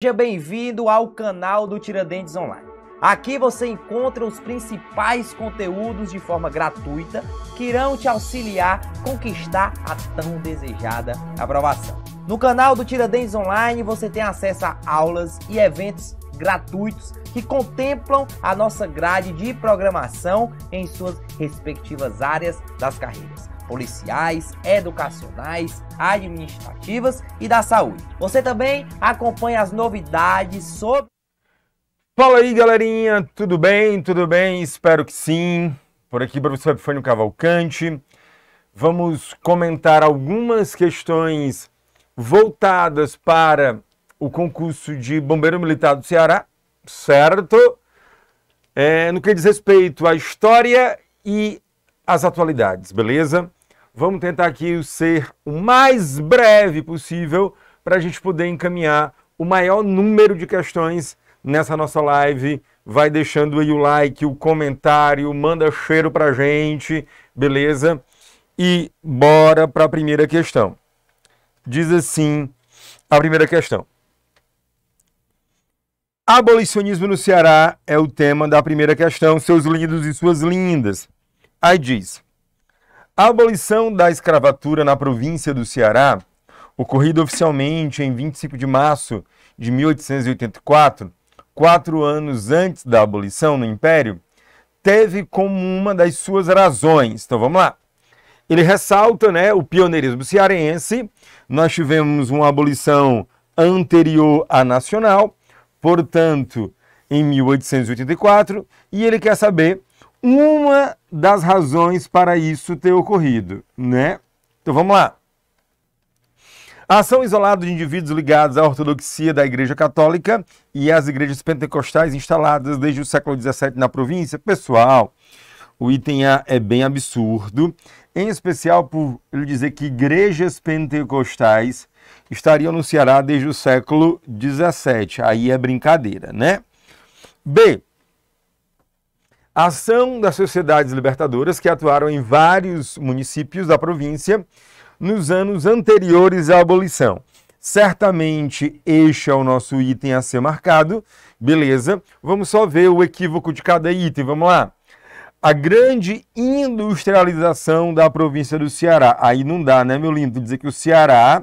Seja bem-vindo ao canal do Tiradentes Online. Aqui você encontra os principais conteúdos de forma gratuita que irão te auxiliar a conquistar a tão desejada aprovação. No canal do Tiradentes Online você tem acesso a aulas e eventos gratuitos que contemplam a nossa grade de programação em suas respectivas áreas das carreiras policiais, educacionais, administrativas e da saúde. Você também acompanha as novidades sobre. Fala aí, galerinha! Tudo bem? Tudo bem? Espero que sim. Por aqui, professor Epifânio Cavalcante. Vamos comentar algumas questões voltadas para o concurso de Bombeiro Militar do Ceará, certo? É, no que diz respeito à história e às atualidades, beleza? Vamos tentar aqui ser o mais breve possível para a gente poder encaminhar o maior número de questões nessa nossa live. Vai deixando aí o like, o comentário, manda cheiro para a gente, beleza? E bora para a primeira questão. Diz assim a primeira questão. Abolicionismo no Ceará é o tema da primeira questão, seus lindos e suas lindas. Aí diz: a abolição da escravatura na província do Ceará, ocorrida oficialmente em 25 de março de 1884, quatro anos antes da abolição no Império, teve como uma das suas razões. Então vamos lá. Ele ressalta né, o pioneirismo cearense, nós tivemos uma abolição anterior à nacional, portanto, em 1884, e ele quer saber uma das razões para isso ter ocorrido, né? Então vamos lá. A ação isolada de indivíduos ligados à ortodoxia da Igreja Católica e às igrejas pentecostais instaladas desde o século XVII na província, pessoal, o item A é bem absurdo, em especial por ele dizer que igrejas pentecostais estariam no Ceará desde o século XVII. Aí é brincadeira, né? B. A ação das sociedades libertadoras que atuaram em vários municípios da província nos anos anteriores à abolição. Certamente este é o nosso item a ser marcado. Beleza, vamos só ver o equívoco de cada item. Vamos lá. A grande industrialização da província do Ceará. Aí não dá, né, meu lindo? Dizer que o Ceará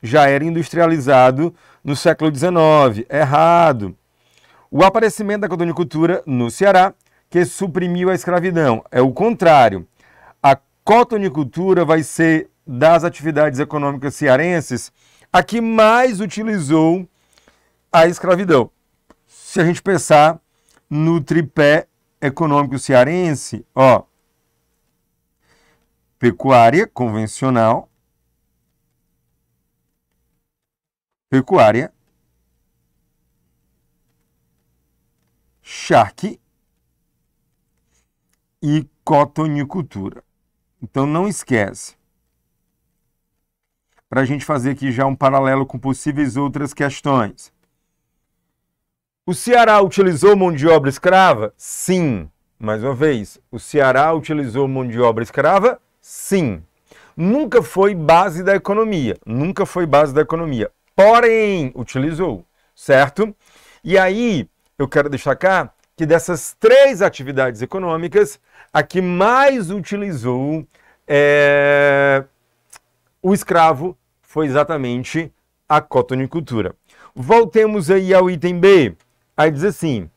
já era industrializado no século XIX. Errado. O aparecimento da cotonicultura no Ceará que suprimiu a escravidão. É o contrário. A cotonicultura vai ser das atividades econômicas cearenses a que mais utilizou a escravidão. Se a gente pensar no tripé econômico cearense, ó, pecuária convencional, pecuária, charque e cotonicultura. Então não esquece. Para a gente fazer aqui já um paralelo com possíveis outras questões. O Ceará utilizou mão de obra escrava? Sim. Mais uma vez, o Ceará utilizou mão de obra escrava? Sim. Nunca foi base da economia. Nunca foi base da economia. Porém, utilizou, certo? E aí, eu quero destacar que dessas três atividades econômicas, a que mais utilizou é, o escravo foi exatamente a cotonicultura. Voltemos aí ao item B. Aí diz assim: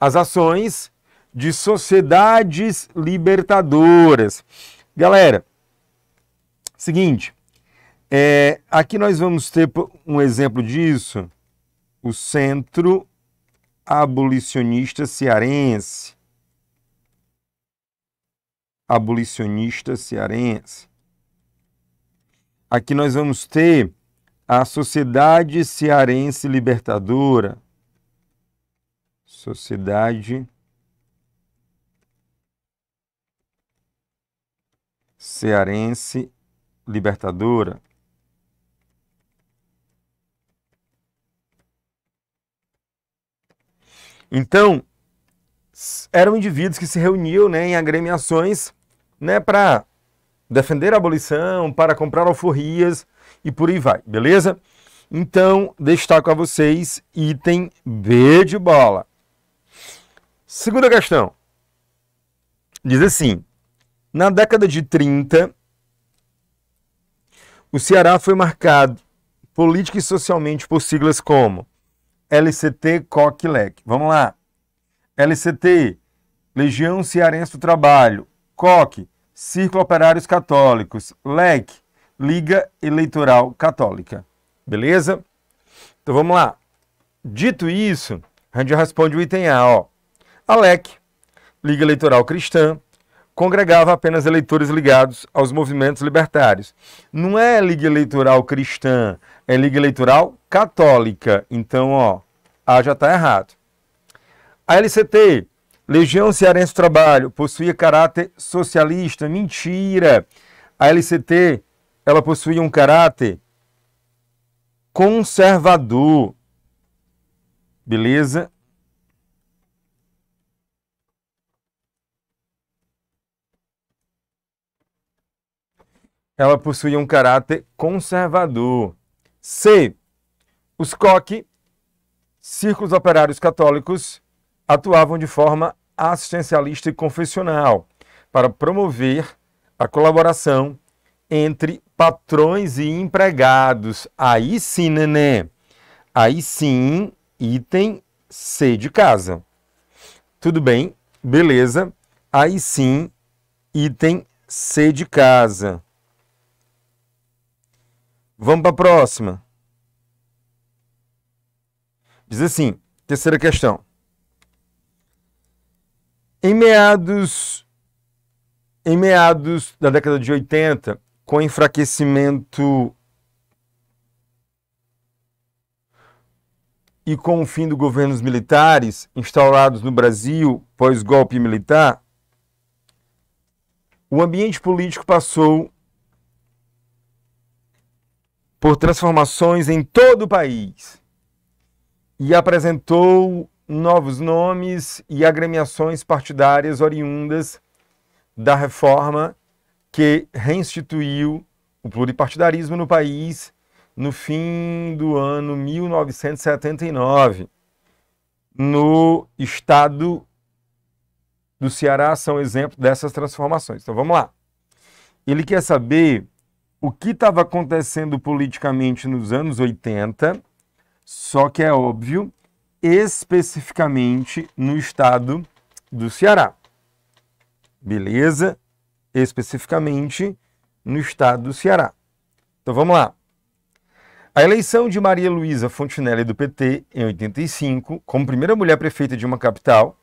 as ações de sociedades libertadoras. Galera, seguinte, é, aqui nós vamos ter um exemplo disso, o Centro abolicionista cearense. Abolicionista cearense. Aqui nós vamos ter a Sociedade Cearense Libertadora. Sociedade Cearense Libertadora. Então, eram indivíduos que se reuniam né, em agremiações né, para defender a abolição, para comprar alforrias e por aí vai, beleza? Então, destaco a vocês item B de bola. Segunda questão. Diz assim: na década de 30, o Ceará foi marcado política e socialmente por siglas como LCT Coquelec. Vamos lá. LCT, Legião Cearense do Trabalho. COC, Círculo Operários Católicos. LEC, Liga Eleitoral Católica. Beleza? Então vamos lá. Dito isso, a gente responde o item A, ó. A LEC, Liga Eleitoral Cristã, congregava apenas eleitores ligados aos movimentos libertários. Não é Liga Eleitoral Cristã, é Liga Eleitoral católica. Então, ó, A já está errado. A LCT, Legião Cearense do Trabalho, possuía caráter socialista. Mentira! A LCT, ela possuía um caráter conservador. Beleza? Ela possuía um caráter conservador. C. Os COC, Círculos Operários Católicos, atuavam de forma assistencialista e confessional para promover a colaboração entre patrões e empregados. Aí sim, neném. Aí sim, item C de casa. Tudo bem, beleza. Aí sim, item C de casa. Vamos para a próxima. Diz assim, terceira questão. Em meados, em meados da década de 80, com enfraquecimento e com o fim dos governos militares instaurados no Brasil pós-golpe militar, o ambiente político passou por transformações em todo o país e apresentou novos nomes e agremiações partidárias oriundas da reforma que reinstituiu o pluripartidarismo no país no fim do ano 1979. No estado do Ceará são exemplo dessas transformações. Então vamos lá. Ele quer saber o que estava acontecendo politicamente nos anos 80 só que é óbvio, especificamente no estado do Ceará. Beleza? Especificamente no estado do Ceará. Então vamos lá. A eleição de Maria Luísa Fontinelli do PT em 85, como primeira mulher prefeita de uma capital,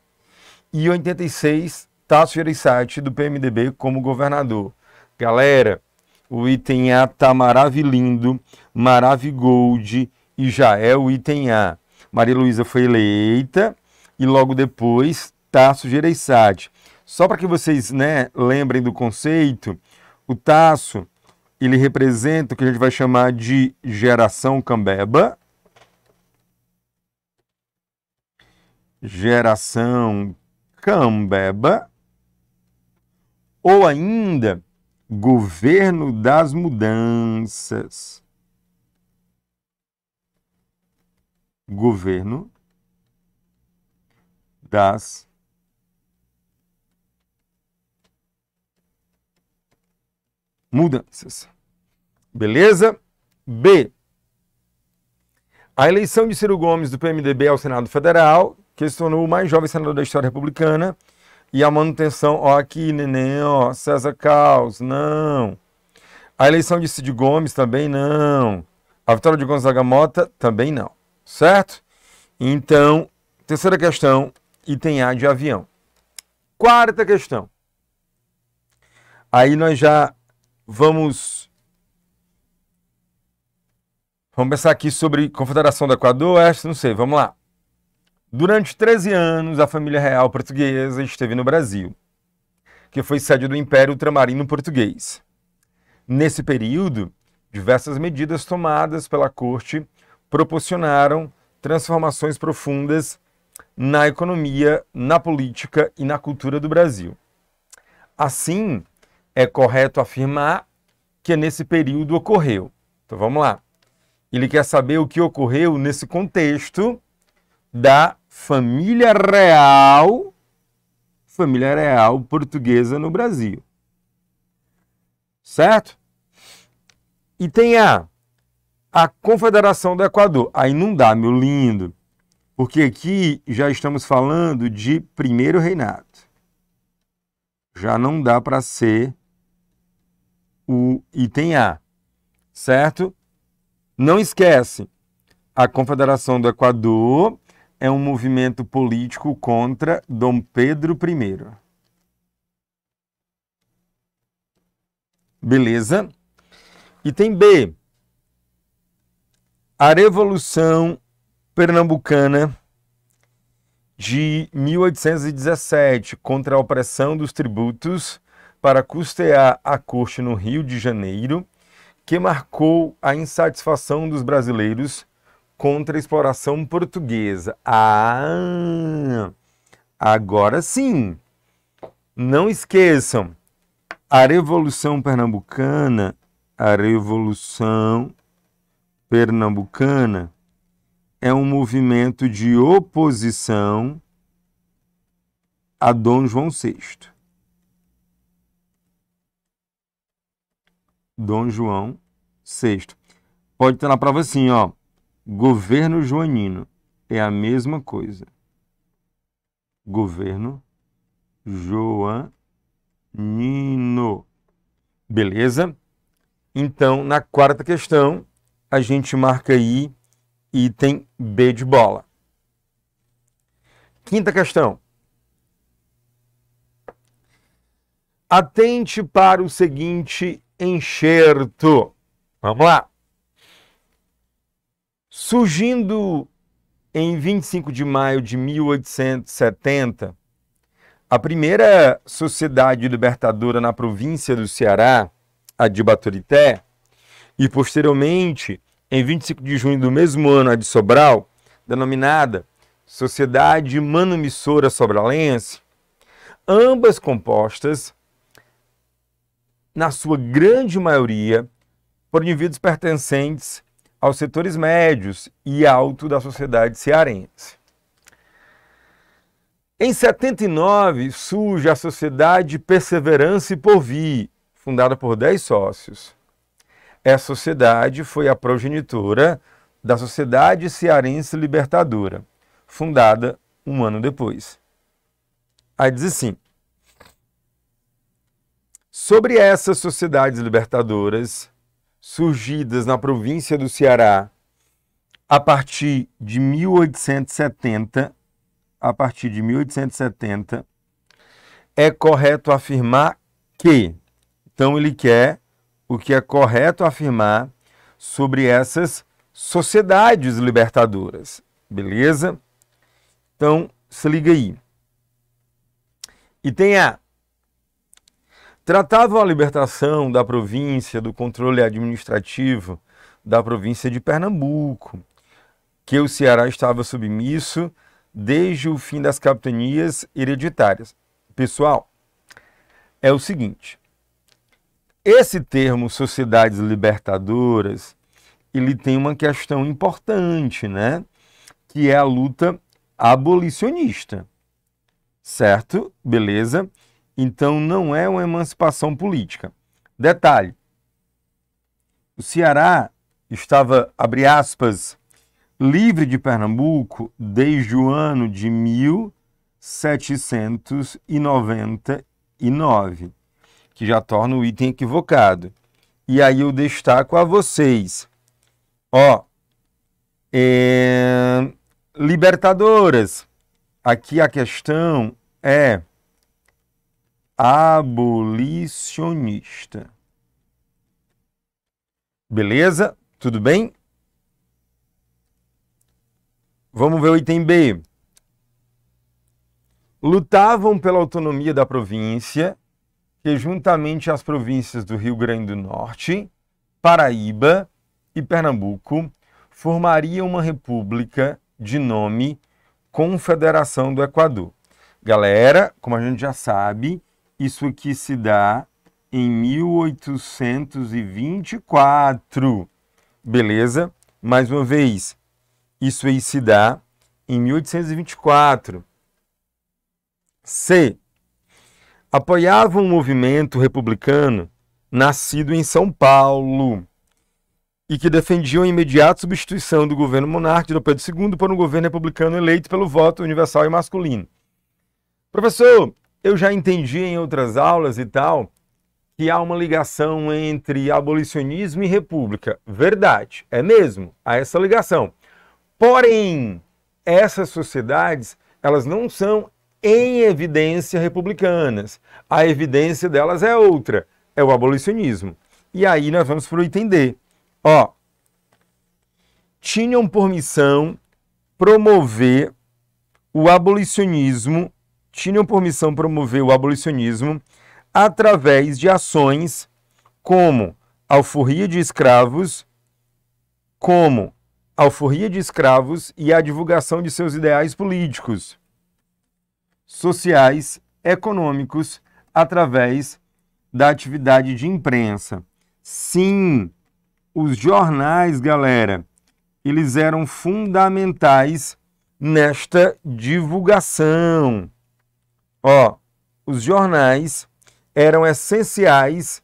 e em 86, Tasso Gereissati do PMDB como governador. Galera, o item A tá maravilhindo, maravigold, e já é o item A. Maria Luísa foi eleita e logo depois Tasso Gereissati. Só para que vocês né, lembrem do conceito, o Tasso ele representa o que a gente vai chamar de geração Cambeba. Geração Cambeba. Ou ainda, governo das mudanças. governo das mudanças. Beleza? B. A eleição de Ciro Gomes do PMDB ao Senado Federal, que se tornou o mais jovem senador da história republicana, e a manutenção, ó, aqui, neném, ó, César Caos, não. A eleição de Cid Gomes também não. A vitória de Gonzaga Mota também não certo? Então, terceira questão, item A de avião. Quarta questão. Aí nós já vamos Vamos pensar aqui sobre Confederação do Equador, Oeste, não sei, vamos lá. Durante 13 anos, a família real portuguesa esteve no Brasil, que foi sede do Império Ultramarino Português. Nesse período, diversas medidas tomadas pela corte proporcionaram transformações profundas na economia, na política e na cultura do Brasil. Assim, é correto afirmar que nesse período ocorreu. Então vamos lá. Ele quer saber o que ocorreu nesse contexto da família real, família real portuguesa no Brasil. Certo? E tem A a Confederação do Equador. Aí não dá, meu lindo, porque aqui já estamos falando de primeiro reinado. Já não dá para ser o item A, certo? Não esquece, a Confederação do Equador é um movimento político contra Dom Pedro I. Beleza? Item B a Revolução Pernambucana de 1817 contra a opressão dos tributos para custear a corte no Rio de Janeiro, que marcou a insatisfação dos brasileiros contra a exploração portuguesa. Ah, agora sim! Não esqueçam, a Revolução Pernambucana, a Revolução pernambucana é um movimento de oposição a Dom João VI. Dom João VI. Pode estar na prova assim, ó. Governo joanino é a mesma coisa. Governo joanino. Beleza? Então, na quarta questão, a gente marca aí item B de bola. Quinta questão. Atente para o seguinte enxerto. Vamos lá. Surgindo em 25 de maio de 1870, a primeira sociedade libertadora na província do Ceará, a de Baturité, e posteriormente, em 25 de junho do mesmo ano, a de Sobral, denominada Sociedade Manumissora Sobralense, ambas compostas, na sua grande maioria, por indivíduos pertencentes aos setores médios e alto da sociedade cearense. Em 79 surge a Sociedade Perseverança e Porvir, fundada por 10 sócios. Essa é sociedade foi a progenitora da Sociedade Cearense Libertadora, fundada um ano depois. Aí diz assim: Sobre essas sociedades libertadoras, surgidas na província do Ceará a partir de 1870, a partir de 1870, é correto afirmar que. Então ele quer o que é correto afirmar sobre essas sociedades libertadoras. Beleza? Então, se liga aí. Item A. tratava a libertação da província do controle administrativo da província de Pernambuco, que o Ceará estava submisso desde o fim das capitanias hereditárias. Pessoal, é o seguinte: esse termo sociedades libertadoras, ele tem uma questão importante, né? Que é a luta abolicionista. Certo? Beleza? Então não é uma emancipação política. Detalhe: o Ceará estava, abre aspas, livre de Pernambuco desde o ano de 1799 que já torna o item equivocado. E aí eu destaco a vocês. Ó, é... Libertadoras. Aqui a questão é abolicionista. Beleza? Tudo bem? Vamos ver o item B. Lutavam pela autonomia da província que, juntamente às províncias do Rio Grande do Norte, Paraíba e Pernambuco, formaria uma república de nome Confederação do Equador. Galera, como a gente já sabe, isso aqui se dá em 1824. Beleza? Mais uma vez, isso aí se dá em 1824. C apoiava um movimento republicano nascido em São Paulo e que defendiam a imediata substituição do governo monárquico do Pedro II por um governo republicano eleito pelo voto universal e masculino. Professor, eu já entendi em outras aulas e tal que há uma ligação entre abolicionismo e república. Verdade, é mesmo, há essa ligação. Porém, essas sociedades, elas não são em evidência republicanas. A evidência delas é outra, é o abolicionismo. E aí nós vamos para o item D. Ó, tinham por missão promover o abolicionismo, tinham por missão promover o abolicionismo através de ações como alforria de escravos, como alforria de escravos e a divulgação de seus ideais políticos sociais, econômicos, através da atividade de imprensa. Sim, os jornais, galera, eles eram fundamentais nesta divulgação. Ó, os jornais eram essenciais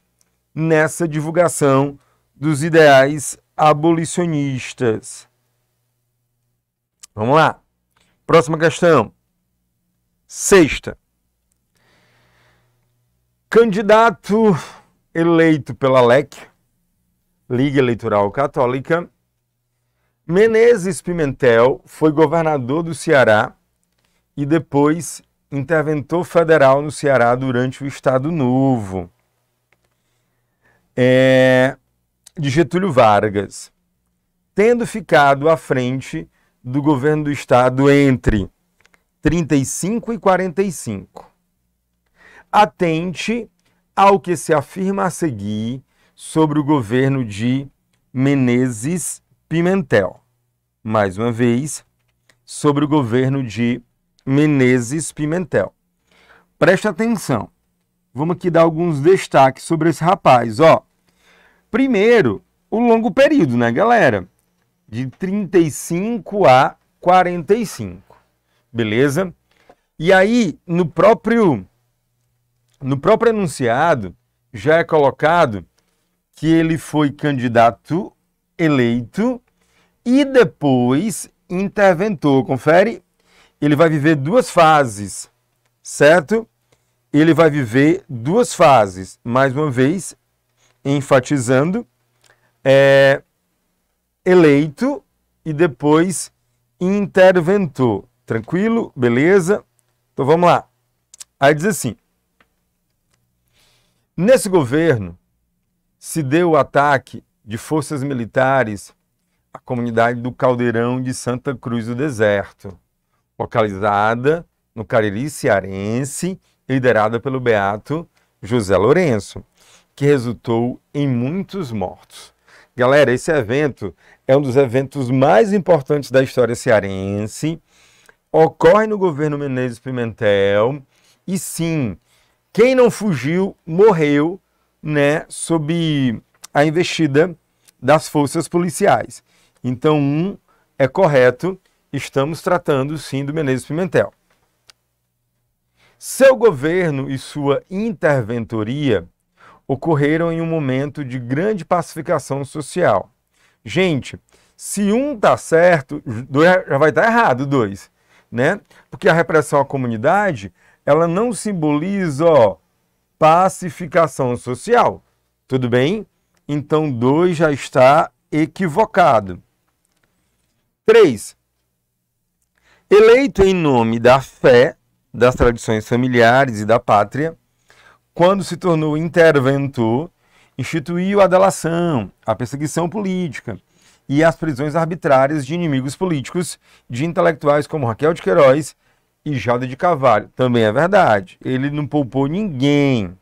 nessa divulgação dos ideais abolicionistas. Vamos lá. Próxima questão. Sexta, candidato eleito pela LEC, Liga Eleitoral Católica, Menezes Pimentel foi governador do Ceará e depois interventor federal no Ceará durante o Estado Novo. É, de Getúlio Vargas, tendo ficado à frente do governo do Estado entre 35 e 45. Atente ao que se afirma a seguir sobre o governo de Menezes Pimentel. Mais uma vez, sobre o governo de Menezes Pimentel. Preste atenção. Vamos aqui dar alguns destaques sobre esse rapaz, ó. Primeiro, o longo período, né, galera? De 35 a 45 beleza? E aí, no próprio no próprio enunciado já é colocado que ele foi candidato eleito e depois interventor. Confere? Ele vai viver duas fases, certo? Ele vai viver duas fases. Mais uma vez, enfatizando, é eleito e depois interventor. Tranquilo? Beleza? Então vamos lá. Aí diz assim: Nesse governo se deu o ataque de forças militares à comunidade do Caldeirão de Santa Cruz do Deserto, localizada no Cariri cearense, liderada pelo beato José Lourenço, que resultou em muitos mortos. Galera, esse evento é um dos eventos mais importantes da história cearense ocorre no governo Menezes Pimentel. E sim, quem não fugiu morreu, né, sob a investida das forças policiais. Então, um é correto, estamos tratando sim do Menezes Pimentel. Seu governo e sua interventoria ocorreram em um momento de grande pacificação social. Gente, se um tá certo, já vai estar tá errado, dois né? Porque a repressão à comunidade, ela não simboliza ó, pacificação social. Tudo bem? Então, dois já está equivocado. Três. Eleito em nome da fé, das tradições familiares e da pátria, quando se tornou interventor, instituiu a delação, a perseguição política e as prisões arbitrárias de inimigos políticos, de intelectuais como Raquel de Queiroz e Jada de Carvalho. Também é verdade, ele não poupou ninguém.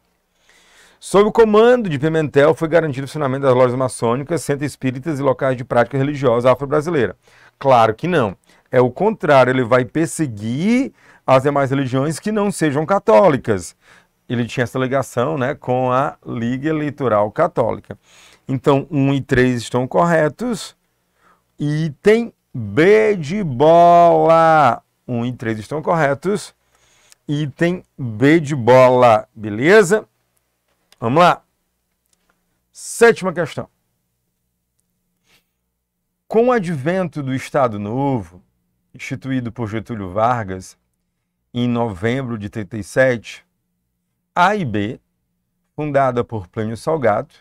Sob o comando de Pimentel, foi garantido o funcionamento das lojas maçônicas, centros espíritas e locais de prática religiosa afro-brasileira. Claro que não. É o contrário, ele vai perseguir as demais religiões que não sejam católicas. Ele tinha essa ligação né, com a Liga Eleitoral Católica. Então, 1 e 3 estão corretos. Item B de bola. 1 e 3 estão corretos. Item B de bola. Beleza? Vamos lá. Sétima questão. Com o advento do Estado Novo, instituído por Getúlio Vargas em novembro de 37, A e B, fundada por Plínio Salgado,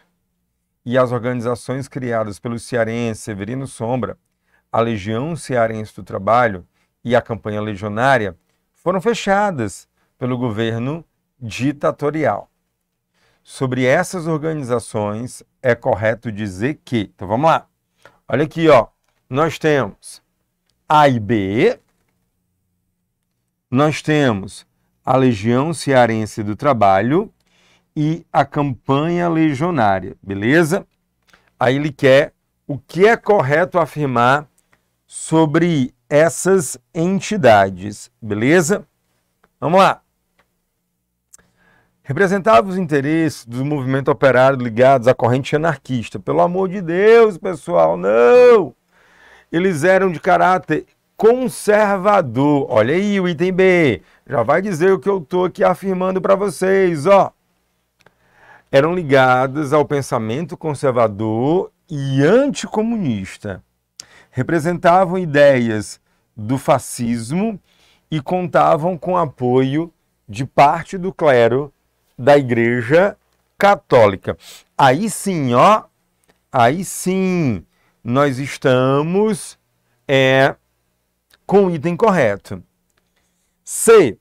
e as organizações criadas pelo cearense Severino Sombra, a Legião Cearense do Trabalho e a Campanha Legionária, foram fechadas pelo governo ditatorial. Sobre essas organizações, é correto dizer que. Então vamos lá. Olha aqui, ó. Nós temos a B, nós temos a Legião Cearense do Trabalho e a campanha legionária, beleza? Aí ele quer o que é correto afirmar sobre essas entidades, beleza? Vamos lá. Representava os interesses dos movimentos operários ligados à corrente anarquista. Pelo amor de Deus, pessoal, não! Eles eram de caráter conservador. Olha aí o item B. Já vai dizer o que eu estou aqui afirmando para vocês, ó eram ligadas ao pensamento conservador e anticomunista. Representavam ideias do fascismo e contavam com apoio de parte do clero da Igreja Católica. Aí sim, ó, aí sim, nós estamos é, com o item correto. C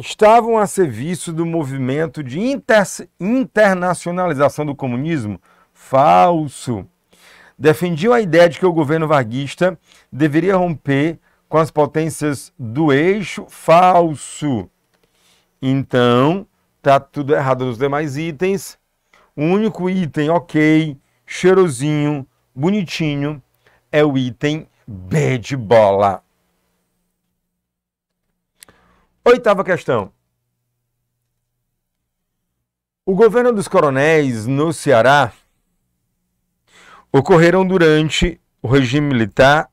estavam a serviço do movimento de inter internacionalização do comunismo? Falso. Defendiam a ideia de que o governo varguista deveria romper com as potências do eixo? Falso. Então, está tudo errado nos demais itens. O único item ok, cheirosinho, bonitinho, é o item B de bola. Oitava questão. O governo dos coronéis no Ceará ocorreram durante o regime militar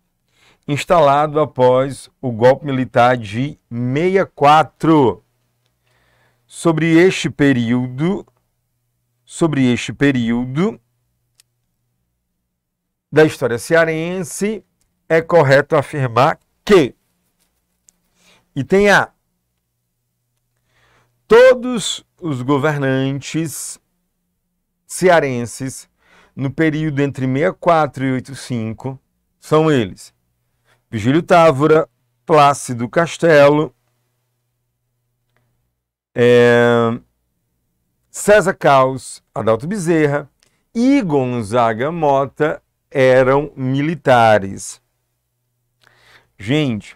instalado após o golpe militar de 64. Sobre este período, sobre este período da história cearense, é correto afirmar que item A todos os governantes cearenses no período entre 64 e 85 são eles: Vigílio Távora, Plácido Castelo, é, César Caos, Adalto Bezerra e Gonzaga Mota eram militares. Gente,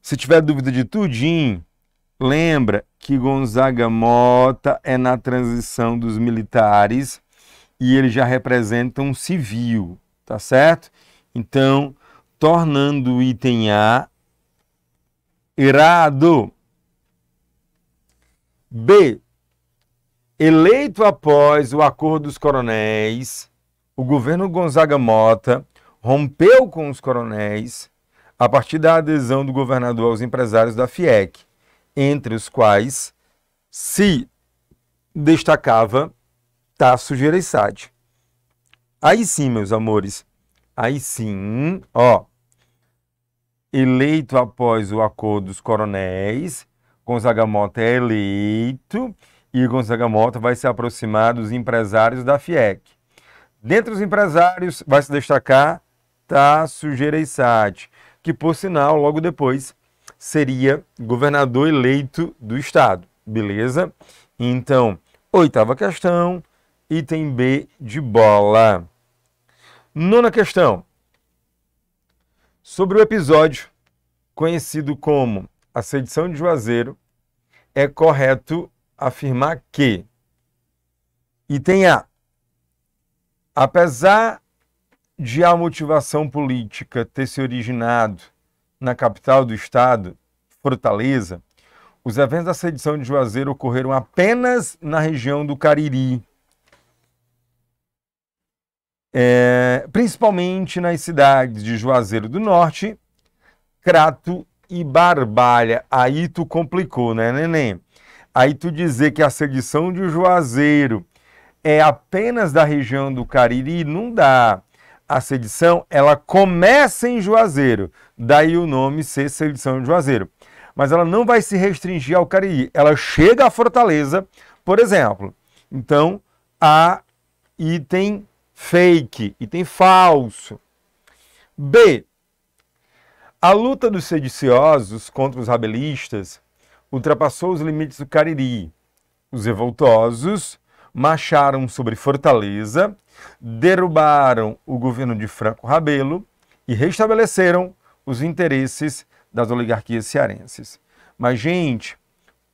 se tiver dúvida de tudinho, Lembra que Gonzaga Mota é na transição dos militares e ele já representa um civil, tá certo? Então, tornando o item A errado. B. Eleito após o acordo dos coronéis, o governo Gonzaga Mota rompeu com os coronéis a partir da adesão do governador aos empresários da FIEC entre os quais se destacava Tasso Gereissati. Aí sim, meus amores, aí sim, ó, eleito após o acordo dos coronéis, Gonzaga Mota é eleito e Gonzaga Mota vai se aproximar dos empresários da FIEC. Dentre os empresários vai se destacar Tasso Gereissati, que por sinal, logo depois, seria governador eleito do estado, beleza? Então, oitava questão, item B de bola. Nona questão. Sobre o episódio conhecido como a sedição de Juazeiro, é correto afirmar que item A. Apesar de a motivação política ter se originado na capital do estado, Fortaleza, os eventos da sedição de Juazeiro ocorreram apenas na região do Cariri. É, principalmente nas cidades de Juazeiro do Norte, Crato e Barbalha. Aí tu complicou, né, neném? Aí tu dizer que a sedição de Juazeiro é apenas da região do Cariri, não dá a sedição ela começa em Juazeiro, daí o nome ser sedição de Juazeiro. Mas ela não vai se restringir ao Cariri, ela chega à Fortaleza, por exemplo. Então, há item fake, item falso. B. A luta dos sediciosos contra os rabelistas ultrapassou os limites do Cariri. Os revoltosos marcharam sobre Fortaleza derrubaram o governo de Franco Rabelo e restabeleceram os interesses das oligarquias cearenses. Mas, gente,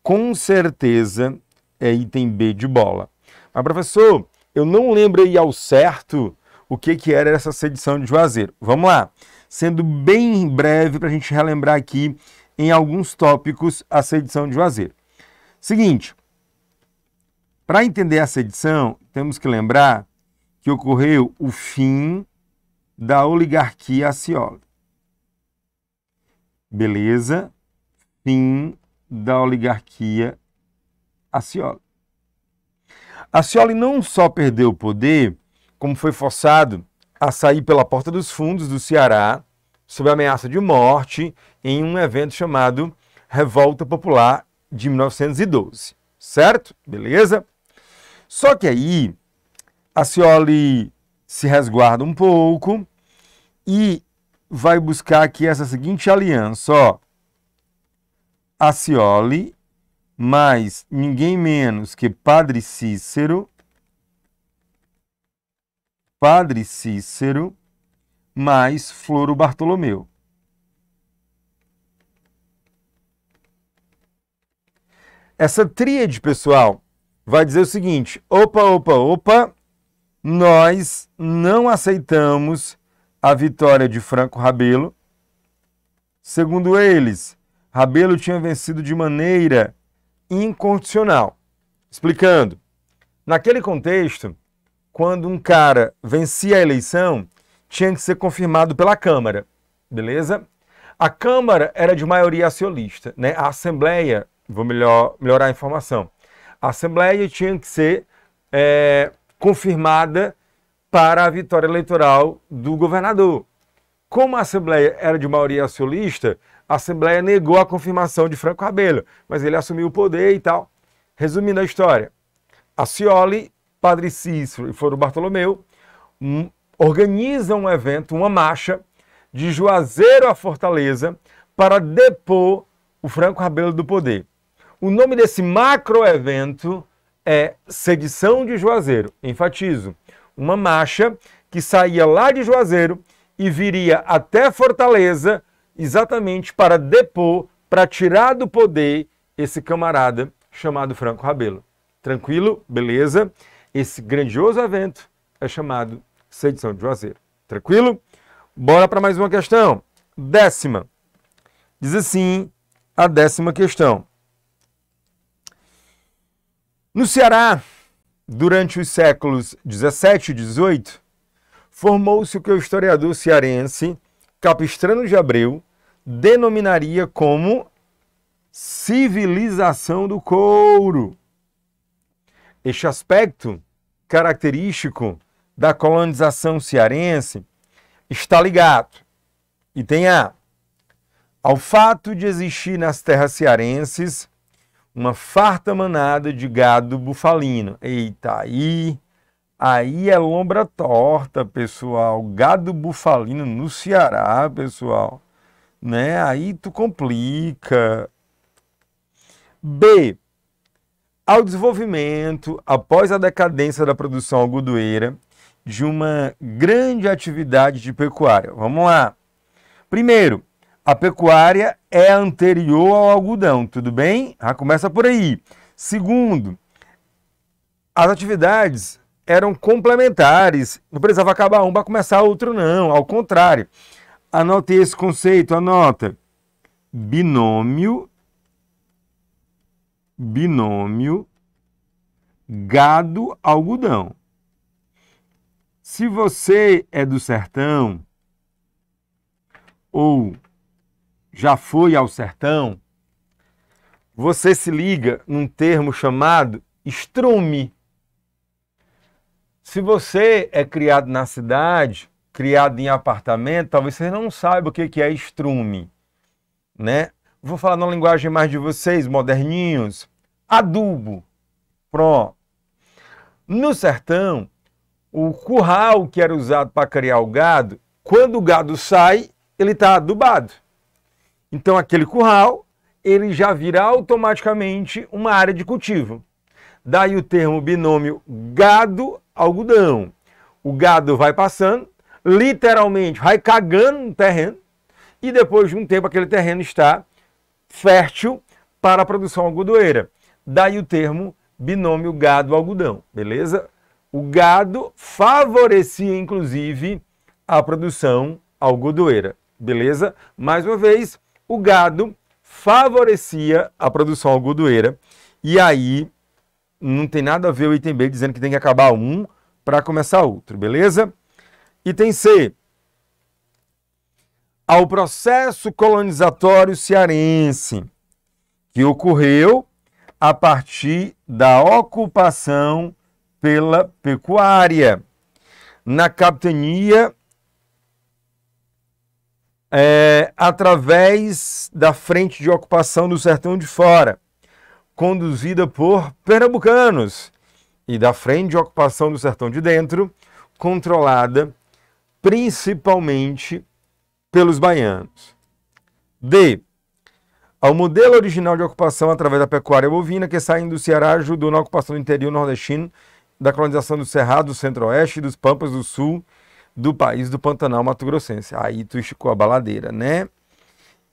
com certeza é item B de bola. Mas, professor, eu não lembro aí ao certo o que, que era essa sedição de Juazeiro. Vamos lá. Sendo bem breve para a gente relembrar aqui em alguns tópicos a sedição de Juazeiro. Seguinte, para entender a sedição, temos que lembrar que ocorreu o fim da oligarquia Acioli. Beleza? Fim da oligarquia Acioli. Acioli não só perdeu o poder, como foi forçado a sair pela porta dos fundos do Ceará, sob ameaça de morte, em um evento chamado Revolta Popular de 1912. Certo? Beleza? Só que aí a Cioli se resguarda um pouco e vai buscar aqui essa seguinte aliança, ó. A Cioli mais ninguém menos que Padre Cícero, Padre Cícero mais Floro Bartolomeu. Essa tríade, pessoal, vai dizer o seguinte: opa, opa, opa, nós não aceitamos a vitória de Franco Rabelo. Segundo eles, Rabelo tinha vencido de maneira incondicional. Explicando, naquele contexto, quando um cara vencia a eleição, tinha que ser confirmado pela Câmara, beleza? A Câmara era de maioria acionista, né? A Assembleia, vou melhor, melhorar a informação, a Assembleia tinha que ser é, confirmada para a vitória eleitoral do governador. Como a Assembleia era de maioria acionista, a Assembleia negou a confirmação de Franco Rabelo, mas ele assumiu o poder e tal. Resumindo a história, Cioli, Padre Cícero e Foro Bartolomeu um, organizam um evento, uma marcha, de Juazeiro a Fortaleza para depor o Franco Rabelo do poder. O nome desse macro evento é sedição de Juazeiro, enfatizo, uma marcha que saía lá de Juazeiro e viria até Fortaleza exatamente para depor, para tirar do poder esse camarada chamado Franco Rabelo. Tranquilo? Beleza? Esse grandioso evento é chamado Sedição de Juazeiro. Tranquilo? Bora para mais uma questão. Décima. Diz assim a décima questão. No Ceará, durante os séculos 17 e 18, formou-se o que o historiador cearense Capistrano de Abreu denominaria como civilização do couro. Este aspecto característico da colonização cearense está ligado, e tem a, ao fato de existir nas terras cearenses uma farta manada de gado bufalino. Eita, aí, aí é lombra torta, pessoal. Gado bufalino no Ceará, pessoal. Né? Aí tu complica. B. Ao desenvolvimento, após a decadência da produção algodoeira, de uma grande atividade de pecuária. Vamos lá. Primeiro, a pecuária é anterior ao algodão, tudo bem? Ah, começa por aí. Segundo, as atividades eram complementares, não precisava acabar um para começar outro, não, ao contrário. Anote esse conceito, anota. Binômio, binômio, gado, algodão. Se você é do sertão ou já foi ao sertão, você se liga num termo chamado estrume. Se você é criado na cidade, criado em apartamento, talvez você não saiba o que é estrume, né? Vou falar na linguagem mais de vocês, moderninhos. Adubo. Pronto. No sertão, o curral que era usado para criar o gado, quando o gado sai, ele está adubado. Então aquele curral, ele já vira automaticamente uma área de cultivo. Daí o termo binômio gado-algodão. O gado vai passando, literalmente vai cagando no terreno, e depois de um tempo aquele terreno está fértil para a produção algodoeira. Daí o termo binômio gado-algodão, beleza? O gado favorecia, inclusive, a produção algodoeira, beleza? Mais uma vez, o gado favorecia a produção algodoeira. E aí não tem nada a ver o item B dizendo que tem que acabar um para começar outro, beleza? Item C. Ao processo colonizatório cearense, que ocorreu a partir da ocupação pela pecuária na capitania é, através da frente de ocupação do Sertão de Fora, conduzida por pernambucanos, e da frente de ocupação do Sertão de Dentro, controlada principalmente pelos baianos. D. Ao modelo original de ocupação através da pecuária bovina que saindo do Ceará ajudou na ocupação do interior nordestino, da colonização do Cerrado, do Centro-Oeste, dos Pampas do Sul do país do Pantanal Mato Grossense. Aí tu esticou a baladeira, né?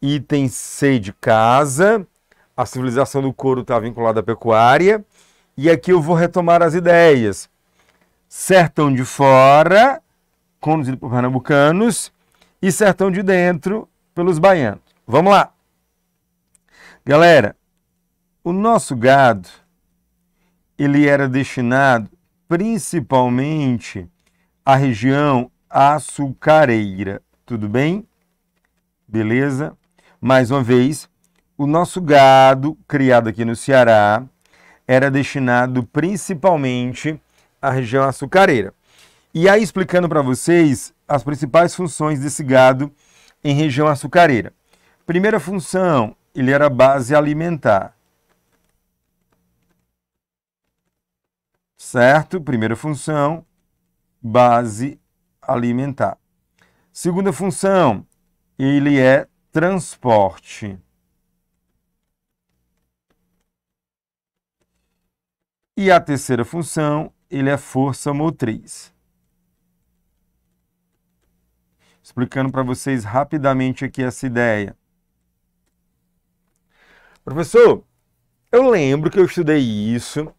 Item C de casa. A civilização do couro está vinculada à pecuária. E aqui eu vou retomar as ideias. Sertão de fora, conduzido por pernambucanos, e sertão de dentro, pelos baianos. Vamos lá. Galera, o nosso gado, ele era destinado principalmente a região açucareira. Tudo bem? Beleza? Mais uma vez, o nosso gado criado aqui no Ceará era destinado principalmente à região açucareira. E aí explicando para vocês as principais funções desse gado em região açucareira. Primeira função, ele era base alimentar. Certo? Primeira função, base alimentar. Segunda função, ele é transporte. E a terceira função, ele é força motriz. Explicando para vocês rapidamente aqui essa ideia. Professor, eu lembro que eu estudei isso,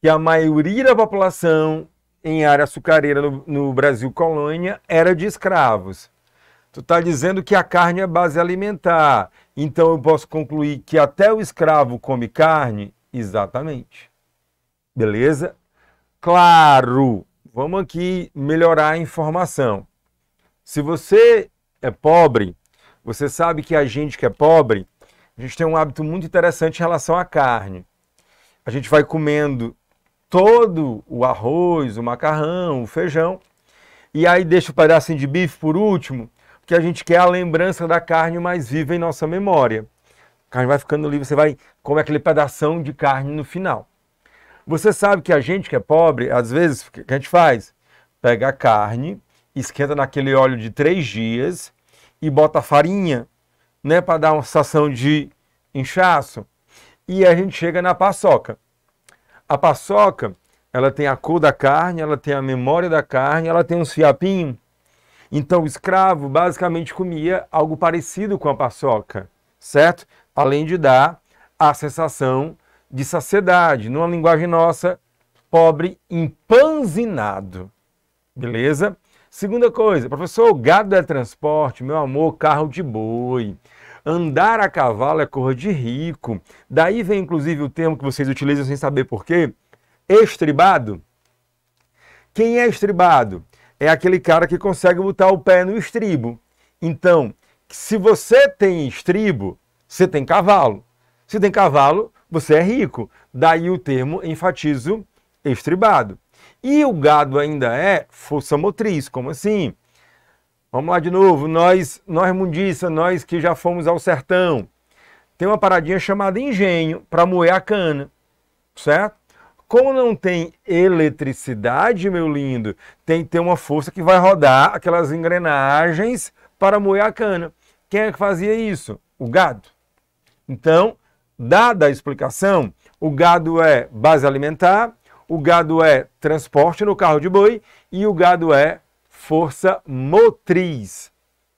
que a maioria da população em área açucareira no, no Brasil colônia era de escravos. Tu está dizendo que a carne é base alimentar. Então eu posso concluir que até o escravo come carne? Exatamente. Beleza? Claro! Vamos aqui melhorar a informação. Se você é pobre, você sabe que a gente que é pobre, a gente tem um hábito muito interessante em relação à carne. A gente vai comendo todo o arroz, o macarrão, o feijão. E aí deixa o pedacinho de bife por último, porque a gente quer a lembrança da carne mais viva em nossa memória. A carne vai ficando livre, você vai comer aquele pedação de carne no final. Você sabe que a gente que é pobre, às vezes, o que a gente faz? Pega a carne, esquenta naquele óleo de três dias e bota farinha, né, para dar uma sensação de inchaço. E a gente chega na paçoca. A paçoca, ela tem a cor da carne, ela tem a memória da carne, ela tem um fiapinho. Então o escravo basicamente comia algo parecido com a paçoca, certo? Além de dar a sensação de saciedade, numa linguagem nossa, pobre empanzinado. Beleza? Segunda coisa, professor, gado é transporte, meu amor, carro de boi. Andar a cavalo é cor de rico. Daí vem inclusive o termo que vocês utilizam sem saber por quê: estribado. Quem é estribado? É aquele cara que consegue botar o pé no estribo. Então, se você tem estribo, você tem cavalo. Se tem cavalo, você é rico. Daí o termo enfatizo estribado. E o gado ainda é força motriz. Como assim? Vamos lá de novo. Nós, nós mundiça, nós que já fomos ao sertão. Tem uma paradinha chamada engenho para moer a cana, certo? Como não tem eletricidade, meu lindo, tem que ter uma força que vai rodar aquelas engrenagens para moer a cana. Quem é que fazia isso? O gado. Então, dada a explicação, o gado é base alimentar, o gado é transporte no carro de boi e o gado é força motriz.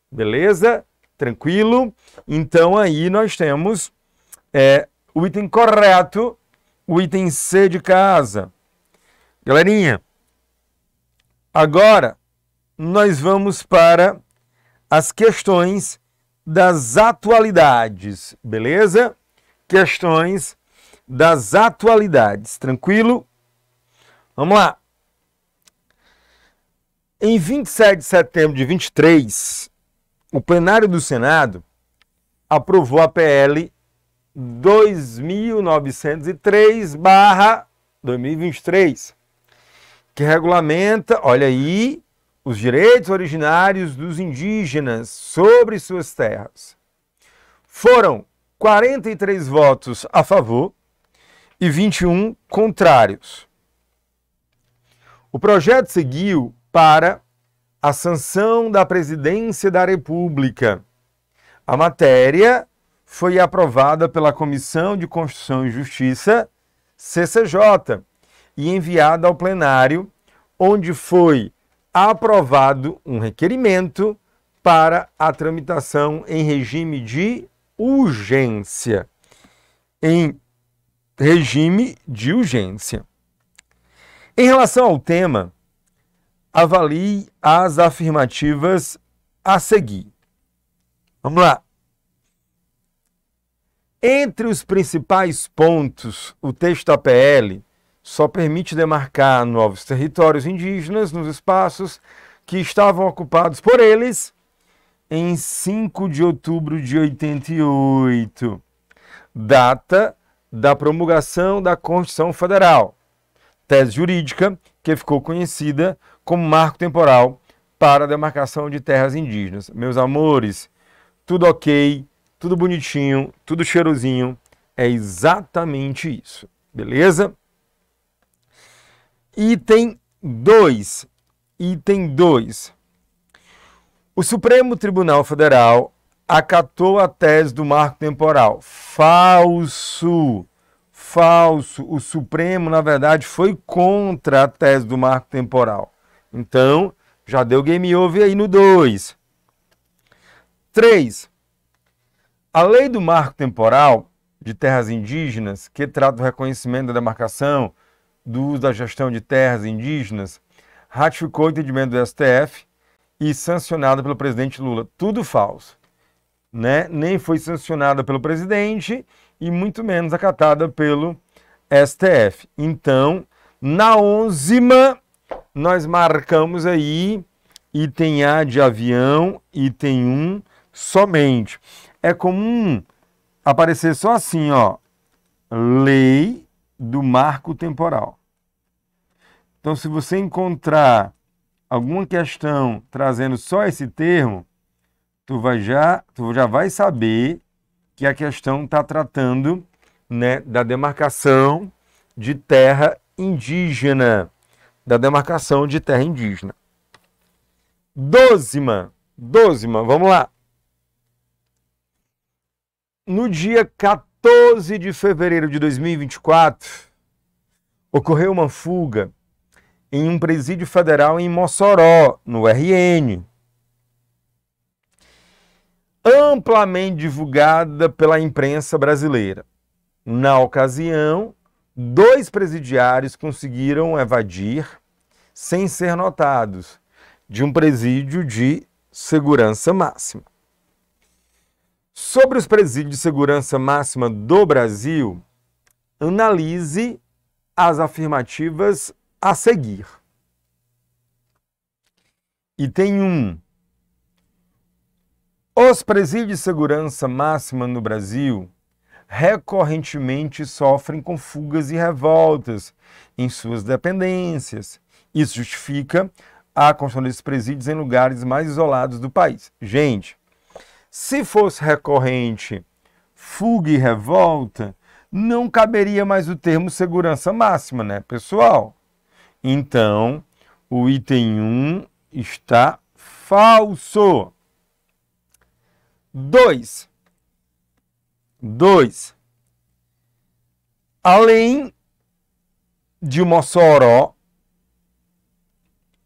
Beleza? Tranquilo? Então aí nós temos é, o item correto, o item C de casa. Galerinha, agora nós vamos para as questões das atualidades, beleza? Questões das atualidades, tranquilo? Vamos lá. Em 27 de setembro de 23, o plenário do Senado aprovou a PL 2903/2023, que regulamenta, olha aí, os direitos originários dos indígenas sobre suas terras. Foram 43 votos a favor e 21 contrários. O projeto seguiu para a sanção da Presidência da República. A matéria foi aprovada pela Comissão de Constituição e Justiça, CCJ, e enviada ao plenário, onde foi aprovado um requerimento para a tramitação em regime de urgência. Em regime de urgência. Em relação ao tema, Avalie as afirmativas a seguir. Vamos lá. Entre os principais pontos, o texto APL só permite demarcar novos territórios indígenas nos espaços que estavam ocupados por eles em 5 de outubro de 88, data da promulgação da Constituição Federal, tese jurídica que ficou conhecida como marco temporal para a demarcação de terras indígenas. Meus amores, tudo ok, tudo bonitinho, tudo cheirosinho, é exatamente isso, beleza? Item 2. Item 2. O Supremo Tribunal Federal acatou a tese do marco temporal. Falso. Falso. O Supremo, na verdade, foi contra a tese do marco temporal. Então, já deu game over aí no 2. 3. A lei do marco temporal de terras indígenas, que trata o reconhecimento da demarcação do uso da gestão de terras indígenas, ratificou o entendimento do STF e sancionada pelo presidente Lula. Tudo falso. Né? Nem foi sancionada pelo presidente e muito menos acatada pelo STF. Então, na onzima nós marcamos aí item A de avião, item 1 somente. É comum aparecer só assim, ó, lei do marco temporal. Então, se você encontrar alguma questão trazendo só esse termo, tu vai já, tu já vai saber que a questão está tratando né, da demarcação de terra indígena da demarcação de terra indígena. Dozima, dozima, vamos lá. No dia 14 de fevereiro de 2024, ocorreu uma fuga em um presídio federal em Mossoró, no RN. Amplamente divulgada pela imprensa brasileira. Na ocasião, dois presidiários conseguiram evadir sem ser notados de um presídio de segurança máxima. Sobre os presídios de segurança máxima do Brasil, analise as afirmativas a seguir. E tem um. Os presídios de segurança máxima no Brasil recorrentemente sofrem com fugas e revoltas em suas dependências. Isso justifica a construção desses presídios em lugares mais isolados do país. Gente, se fosse recorrente fuga e revolta, não caberia mais o termo segurança máxima, né, pessoal? Então, o item 1 está falso. 2. 2. Além de Mossoró,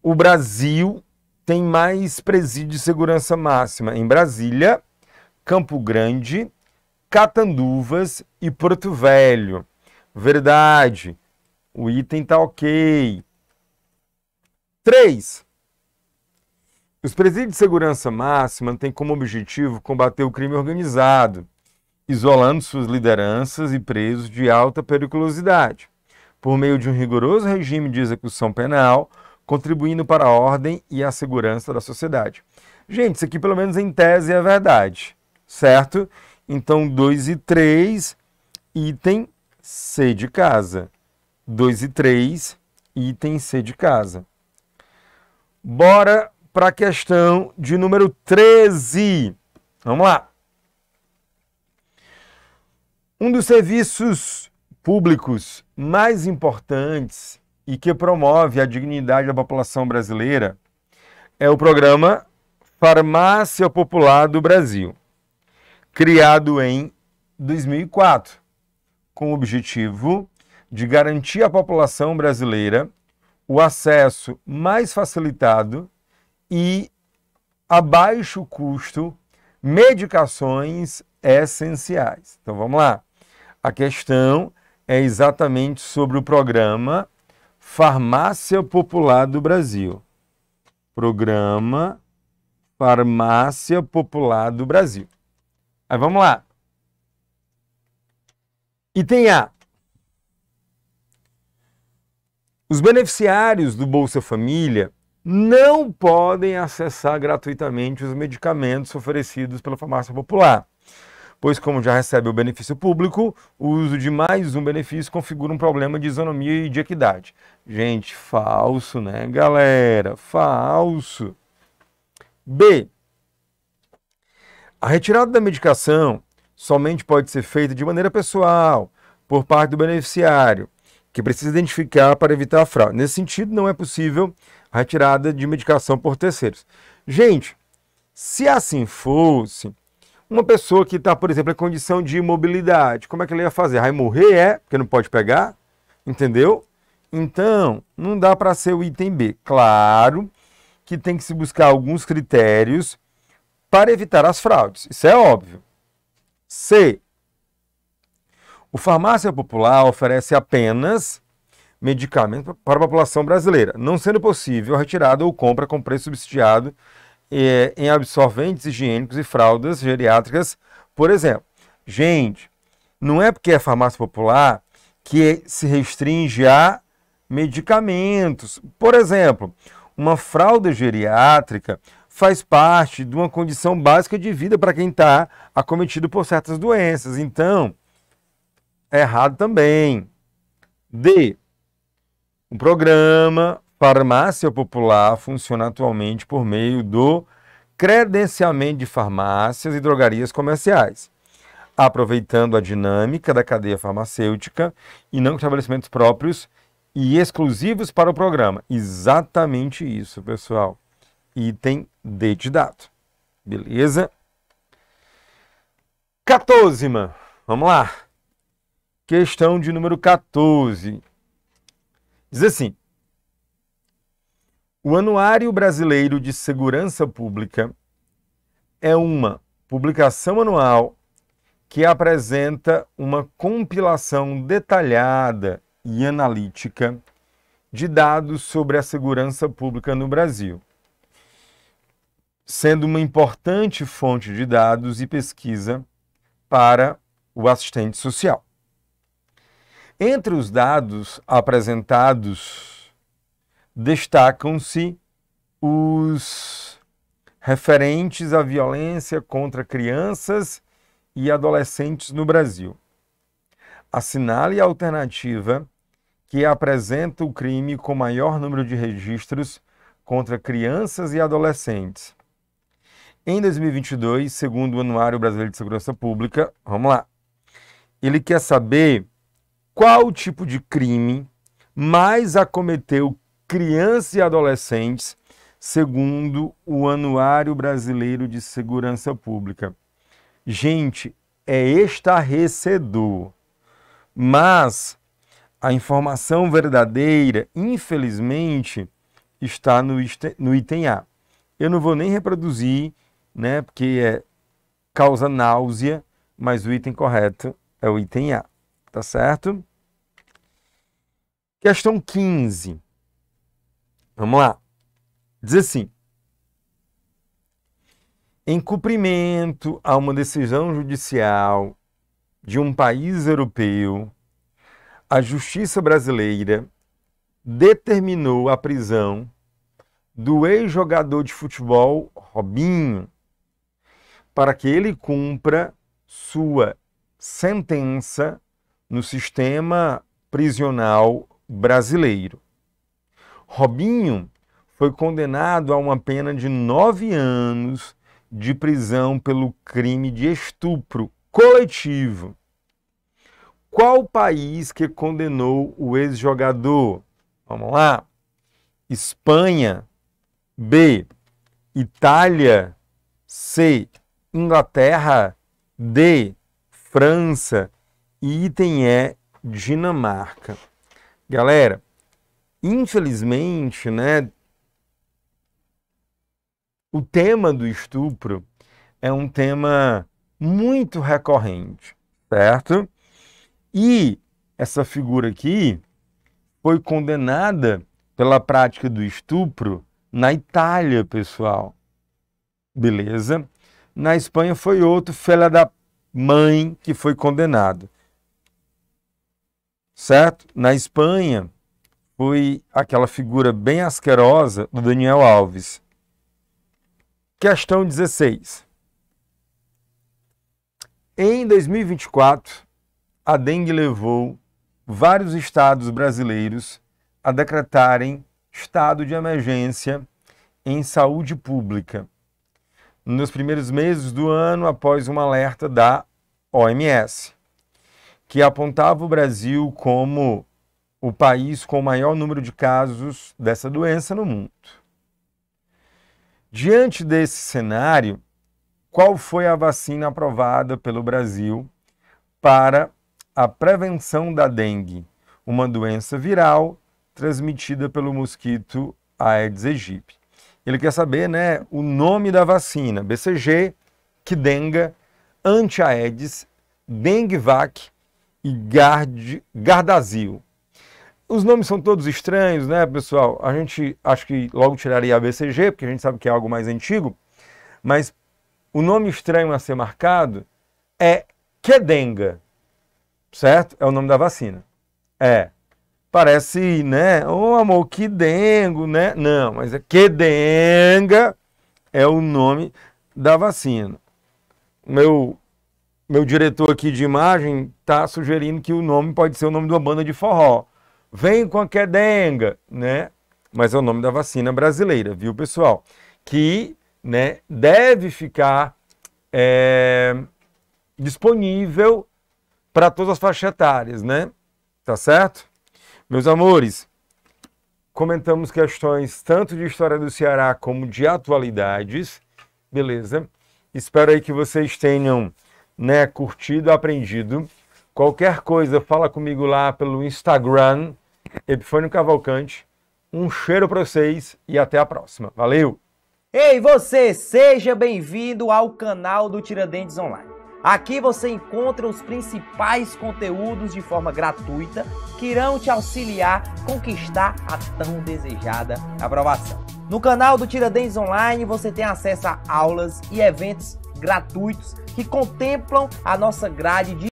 o Brasil tem mais presídio de segurança máxima em Brasília, Campo Grande, Catanduvas e Porto Velho. Verdade. O item tá ok. 3. Os presídios de segurança máxima têm como objetivo combater o crime organizado isolando suas lideranças e presos de alta periculosidade, por meio de um rigoroso regime de execução penal, contribuindo para a ordem e a segurança da sociedade. Gente, isso aqui, pelo menos em tese, é verdade, certo? Então, 2 e 3, item C de casa. 2 e 3, item C de casa. Bora para a questão de número 13. Vamos lá. Um dos serviços públicos mais importantes e que promove a dignidade da população brasileira é o programa Farmácia Popular do Brasil, criado em 2004, com o objetivo de garantir à população brasileira o acesso mais facilitado e a baixo custo medicações essenciais. Então vamos lá. A questão é exatamente sobre o programa Farmácia Popular do Brasil. Programa Farmácia Popular do Brasil. Aí vamos lá. Item A. Os beneficiários do Bolsa Família não podem acessar gratuitamente os medicamentos oferecidos pela farmácia popular pois, como já recebe o benefício público, o uso de mais um benefício configura um problema de isonomia e de equidade. Gente, falso, né, galera? Falso. B. A retirada da medicação somente pode ser feita de maneira pessoal, por parte do beneficiário, que precisa identificar para evitar a fraude. Nesse sentido, não é possível a retirada de medicação por terceiros. Gente, se assim fosse, uma pessoa que está, por exemplo, em condição de imobilidade, como é que ele ia fazer? Vai morrer, é, porque não pode pegar, entendeu? Então, não dá para ser o item B. Claro que tem que se buscar alguns critérios para evitar as fraudes, isso é óbvio. C. O farmácia popular oferece apenas medicamento para a população brasileira, não sendo possível a retirada ou compra com preço subsidiado é, em absorventes higiênicos e fraldas geriátricas, por exemplo. Gente, não é porque é farmácia popular que se restringe a medicamentos. Por exemplo, uma fralda geriátrica faz parte de uma condição básica de vida para quem está acometido por certas doenças. Então, é errado também. D. Um programa farmácia popular funciona atualmente por meio do credenciamento de farmácias e drogarias comerciais, aproveitando a dinâmica da cadeia farmacêutica e não estabelecimentos próprios e exclusivos para o programa. Exatamente isso, pessoal. Item D de dado. Beleza? 14, mano. Vamos lá. Questão de número 14. Diz assim: o Anuário Brasileiro de Segurança Pública é uma publicação anual que apresenta uma compilação detalhada e analítica de dados sobre a segurança pública no Brasil, sendo uma importante fonte de dados e pesquisa para o assistente social. Entre os dados apresentados destacam-se os referentes à violência contra crianças e adolescentes no Brasil. Assinale a alternativa que apresenta o crime com maior número de registros contra crianças e adolescentes. Em 2022, segundo o Anuário Brasileiro de Segurança Pública, vamos lá, ele quer saber qual tipo de crime mais acometeu crianças e adolescentes, segundo o Anuário Brasileiro de Segurança Pública. Gente, é estarrecedor, mas a informação verdadeira, infelizmente, está no, no item A. Eu não vou nem reproduzir, né, porque é causa náusea, mas o item correto é o item A, tá certo? Questão 15. Vamos lá. Diz assim: em cumprimento a uma decisão judicial de um país europeu, a justiça brasileira determinou a prisão do ex-jogador de futebol Robinho para que ele cumpra sua sentença no sistema prisional brasileiro. Robinho foi condenado a uma pena de nove anos de prisão pelo crime de estupro coletivo. Qual país que condenou o ex-jogador? Vamos lá. Espanha. B. Itália. C. Inglaterra. D. França. E item é Dinamarca. Galera, infelizmente, né, o tema do estupro é um tema muito recorrente, certo? E essa figura aqui foi condenada pela prática do estupro na Itália, pessoal. Beleza? Na Espanha foi outro filha da mãe que foi condenado. Certo? Na Espanha, foi aquela figura bem asquerosa do Daniel Alves. Questão 16. Em 2024, a dengue levou vários estados brasileiros a decretarem estado de emergência em saúde pública. Nos primeiros meses do ano, após um alerta da OMS, que apontava o Brasil como o país com o maior número de casos dessa doença no mundo. Diante desse cenário, qual foi a vacina aprovada pelo Brasil para a prevenção da dengue, uma doença viral transmitida pelo mosquito Aedes aegypti? Ele quer saber, né, o nome da vacina, BCG, Kidenga, anti-Aedes, Denguevac e Gard Gardasil. Os nomes são todos estranhos, né, pessoal? A gente acho que logo tiraria a BCG, porque a gente sabe que é algo mais antigo, mas o nome estranho a ser marcado é Quedenga, certo? É o nome da vacina. É. Parece, né? Ô oh, amor, que dengo, né? Não, mas é Quedenga é o nome da vacina. Meu meu diretor aqui de imagem está sugerindo que o nome pode ser o nome de uma banda de forró vem com a quedenga, né? Mas é o nome da vacina brasileira, viu, pessoal? Que né, deve ficar é, disponível para todas as faixas etárias, né? Tá certo? Meus amores, comentamos questões tanto de história do Ceará como de atualidades, beleza? Espero aí que vocês tenham, né, curtido, aprendido. Qualquer coisa, fala comigo lá pelo Instagram, Epifânio Cavalcante. Um cheiro para vocês e até a próxima. Valeu! Ei, você, seja bem-vindo ao canal do Tiradentes Online. Aqui você encontra os principais conteúdos de forma gratuita que irão te auxiliar a conquistar a tão desejada aprovação. No canal do Tiradentes Online você tem acesso a aulas e eventos gratuitos que contemplam a nossa grade de